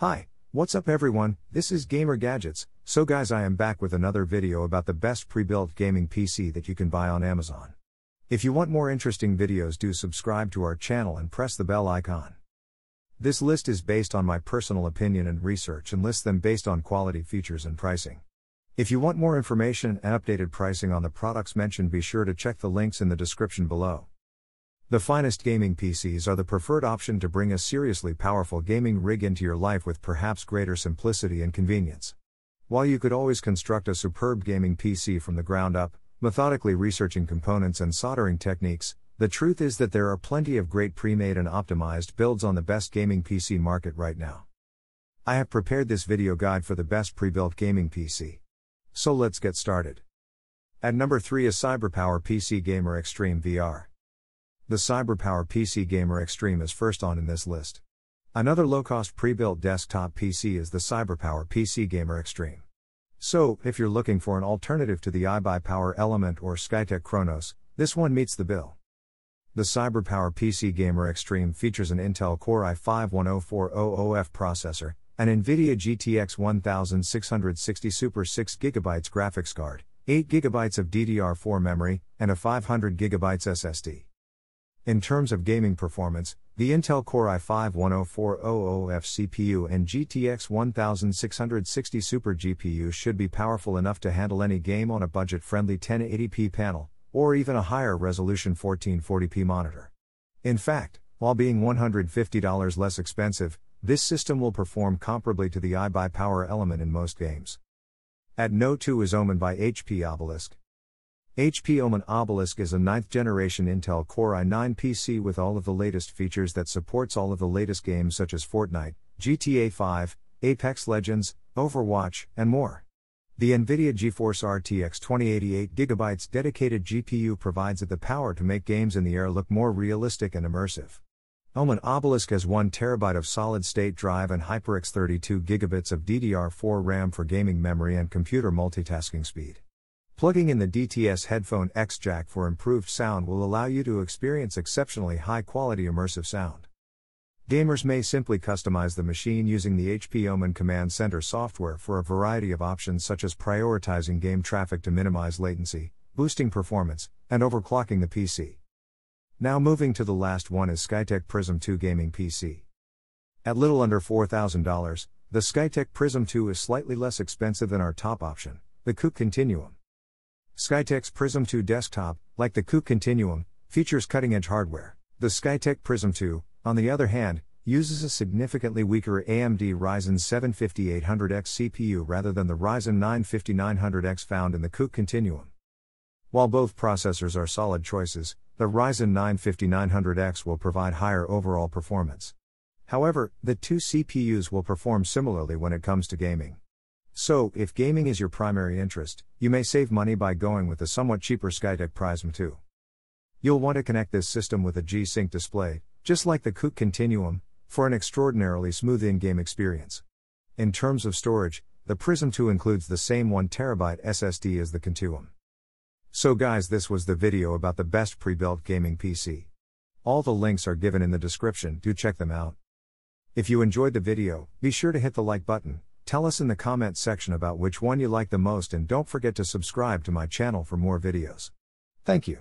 Hi, what's up everyone, this is Gamer Gadgets, so guys I am back with another video about the best pre-built gaming PC that you can buy on Amazon. If you want more interesting videos do subscribe to our channel and press the bell icon. This list is based on my personal opinion and research and lists them based on quality features and pricing. If you want more information and updated pricing on the products mentioned be sure to check the links in the description below. The finest gaming PCs are the preferred option to bring a seriously powerful gaming rig into your life with perhaps greater simplicity and convenience. While you could always construct a superb gaming PC from the ground up, methodically researching components and soldering techniques, the truth is that there are plenty of great pre made and optimized builds on the best gaming PC market right now. I have prepared this video guide for the best pre built gaming PC. So let's get started. At number 3 is CyberPower PC Gamer Extreme VR. The CyberPower PC Gamer Extreme is first on in this list. Another low cost pre built desktop PC is the CyberPower PC Gamer Extreme. So, if you're looking for an alternative to the iBuyPower Power Element or Skytech Kronos, this one meets the bill. The CyberPower PC Gamer Extreme features an Intel Core i5-10400F processor, an NVIDIA GTX 1660 Super 6GB graphics card, 8GB of DDR4 memory, and a 500GB SSD. In terms of gaming performance, the Intel Core i5-10400F CPU and GTX 1660 Super GPU should be powerful enough to handle any game on a budget-friendly 1080p panel, or even a higher resolution 1440p monitor. In fact, while being $150 less expensive, this system will perform comparably to the i by power element in most games. At No 2 is Omen by HP Obelisk. HP Omen Obelisk is a 9th generation Intel Core i9 PC with all of the latest features that supports all of the latest games such as Fortnite, GTA 5, Apex Legends, Overwatch, and more. The NVIDIA GeForce RTX 2088 gb dedicated GPU provides it the power to make games in the air look more realistic and immersive. Omen Obelisk has 1TB of solid state drive and HyperX 32GB of DDR4 RAM for gaming memory and computer multitasking speed. Plugging in the DTS Headphone X jack for improved sound will allow you to experience exceptionally high quality immersive sound. Gamers may simply customize the machine using the HP Omen Command Center software for a variety of options such as prioritizing game traffic to minimize latency, boosting performance, and overclocking the PC. Now moving to the last one is Skytech Prism 2 gaming PC. At little under $4,000, the Skytech Prism 2 is slightly less expensive than our top option, the Coupe Continuum. Skytech's Prism 2 desktop, like the Kook Continuum, features cutting edge hardware. The Skytech Prism 2, on the other hand, uses a significantly weaker AMD Ryzen 7 5800X CPU rather than the Ryzen 9 5900X found in the Kook Continuum. While both processors are solid choices, the Ryzen 9 5900X will provide higher overall performance. However, the two CPUs will perform similarly when it comes to gaming. So, if gaming is your primary interest, you may save money by going with the somewhat cheaper Skydeck Prism 2. You'll want to connect this system with a G Sync display, just like the Kook Continuum, for an extraordinarily smooth in game experience. In terms of storage, the Prism 2 includes the same 1TB SSD as the Continuum. So, guys, this was the video about the best pre built gaming PC. All the links are given in the description, do check them out. If you enjoyed the video, be sure to hit the like button Tell us in the comments section about which one you like the most and don't forget to subscribe to my channel for more videos. Thank you.